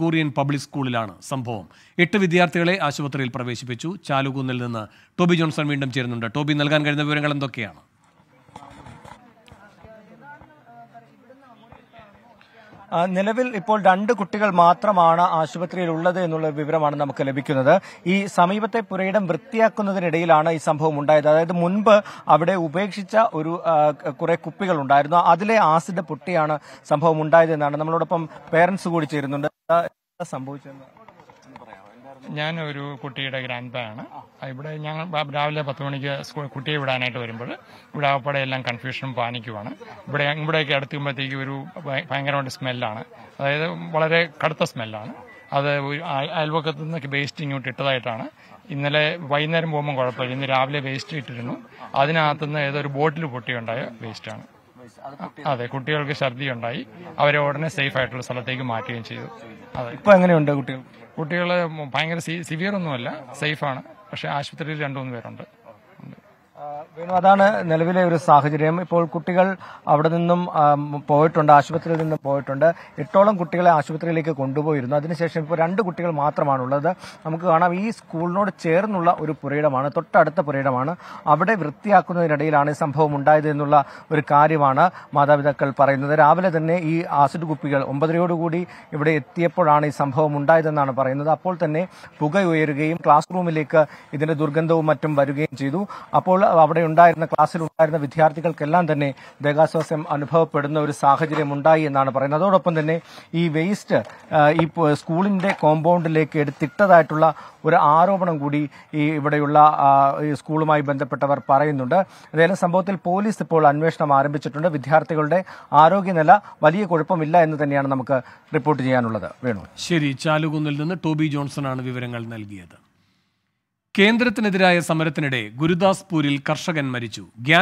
Korean public സ്കൂളിലാണ് സംഭവം എട്ട് വിദ്യാർത്ഥികളെ ആശുപത്രിയിൽ പ്രവേശിപ്പിച്ചു ചാലുകുന്നിൽ നിന്ന് ടോബി ജോൺസൺ വീണ്ടും ചേരുന്നുണ്ട് ടോബി നൽകാൻ കഴിയുന്ന വിവരങ്ങൾ എന്തൊക്കെയാണ് നിലവിൽ ഇപ്പോൾ രണ്ട് കുട്ടികൾ മാത്രമാണ് ആശുപത്രിയിൽ ഉള്ളത് എന്നുള്ള വിവരമാണ് നമുക്ക് ലഭിക്കുന്നത് ഈ സമീപത്തെ പുരയിടം വൃത്തിയാക്കുന്നതിനിടയിലാണ് ഈ സംഭവം ഉണ്ടായത് അതായത് മുൻപ് അവിടെ ഉപേക്ഷിച്ച ഒരു കുറെ കുപ്പികൾ ഉണ്ടായിരുന്നു അതിലെ ആസിഡ് പൊട്ടിയാണ് സംഭവം ഉണ്ടായതെന്നാണ് നമ്മളോടൊപ്പം പേരൻസ് കൂടി ചേരുന്നുണ്ട് സംഭവിച്ചത് ഞാൻ ഒരു കുട്ടിയുടെ ഗ്രാൻഡ് ആണ് ഇവിടെ ഞങ്ങൾ രാവിലെ പത്ത് മണിക്ക് സ്കൂൾ കുട്ടിയെ വിടാനായിട്ട് വരുമ്പോൾ ഇവിടെ ആവപ്പാടെ എല്ലാം കൺഫ്യൂഷനും പാനിക്കുമാണ് ഇവിടെ ഇവിടെയൊക്കെ അടുത്തുമ്പോഴത്തേക്ക് ഒരു ഭയങ്കരമായിട്ട് സ്മെല്ലാണ് അതായത് വളരെ കടുത്ത സ്മെല്ലാണ് അത് അയൽവക്കത്തു നിന്നൊക്കെ വേസ്റ്റ് ഇങ്ങോട്ട് ഇട്ടതായിട്ടാണ് ഇന്നലെ വൈകുന്നേരം പോകുമ്പോൾ കുഴപ്പമില്ല ഇന്ന് രാവിലെ വേസ്റ്റ് ഇട്ടിരുന്നു അതിനകത്തുനിന്ന് ഏതൊരു ബോട്ടിൽ പൊട്ടിയുണ്ടായ വേസ്റ്റാണ് അതെ കുട്ടികൾക്ക് ഛർദി ഉണ്ടായി അവരെ ഉടനെ സേഫ് ആയിട്ടുള്ള സ്ഥലത്തേക്ക് മാറ്റുകയും ചെയ്തു ഇപ്പൊ എങ്ങനെയുണ്ട് കുട്ടികൾ കുട്ടികൾ ഭയങ്കര സിവിയർ ഒന്നുമല്ല സേഫാണ് പക്ഷെ ആശുപത്രിയിൽ രണ്ടു മൂന്ന് പേരുണ്ട് വേണു അതാണ് നിലവിലെ ഒരു സാഹചര്യം ഇപ്പോൾ കുട്ടികൾ അവിടെ നിന്നും പോയിട്ടുണ്ട് ആശുപത്രിയിൽ നിന്നും പോയിട്ടുണ്ട് എട്ടോളം കുട്ടികളെ ആശുപത്രിയിലേക്ക് കൊണ്ടുപോയിരുന്നു അതിനുശേഷം ഇപ്പോൾ രണ്ട് കുട്ടികൾ മാത്രമാണുള്ളത് നമുക്ക് കാണാം ഈ സ്കൂളിനോട് ചേർന്നുള്ള ഒരു പുരയിടമാണ് തൊട്ടടുത്ത പുരയിടമാണ് അവിടെ വൃത്തിയാക്കുന്നതിനിടയിലാണ് ഈ സംഭവം ഉണ്ടായത് എന്നുള്ള ഒരു കാര്യമാണ് മാതാപിതാക്കൾ പറയുന്നത് രാവിലെ തന്നെ ഈ ആസിഡ് കുപ്പികൾ ഒമ്പതരയോടുകൂടി ഇവിടെ എത്തിയപ്പോഴാണ് ഈ സംഭവം ഉണ്ടായതെന്നാണ് പറയുന്നത് അപ്പോൾ തന്നെ പുക ഉയരുകയും ക്ലാസ് റൂമിലേക്ക് ഇതിന്റെ ദുർഗന്ധവും മറ്റും വരികയും ചെയ്തു അപ്പോൾ അവിടെ ഉണ്ടായിരുന്ന ക്ലാസ്സിൽ ഉണ്ടായിരുന്ന വിദ്യാർത്ഥികൾക്കെല്ലാം തന്നെ ദേഹാസ്വാസ്യം അനുഭവപ്പെടുന്ന ഒരു സാഹചര്യം ഉണ്ടായി എന്നാണ് പറയുന്നത് അതോടൊപ്പം തന്നെ ഈ വേസ്റ്റ് ഈ സ്കൂളിന്റെ കോമ്പൗണ്ടിലേക്ക് എടുത്തിട്ടതായിട്ടുള്ള ഒരു ആരോപണം കൂടി ഈ ഇവിടെയുള്ള സ്കൂളുമായി ബന്ധപ്പെട്ടവർ പറയുന്നുണ്ട് ഏതായാലും സംഭവത്തിൽ പോലീസ് ഇപ്പോൾ അന്വേഷണം ആരംഭിച്ചിട്ടുണ്ട് വിദ്യാർത്ഥികളുടെ ആരോഗ്യനില വലിയ കുഴപ്പമില്ല എന്ന് തന്നെയാണ് നമുക്ക് റിപ്പോർട്ട് ചെയ്യാനുള്ളത് വേണു ശരി ചാലുകുന്നിൽ നിന്ന് ടോബി ജോൺസൺ ആണ് വിവരങ്ങൾ നൽകിയത് കേന്ദ്രത്തിനെതിരായ സമരത്തിനിടെ ഗുരുദാസ്പൂരിൽ കർഷകൻ മരിച്ചു ഗ്യാ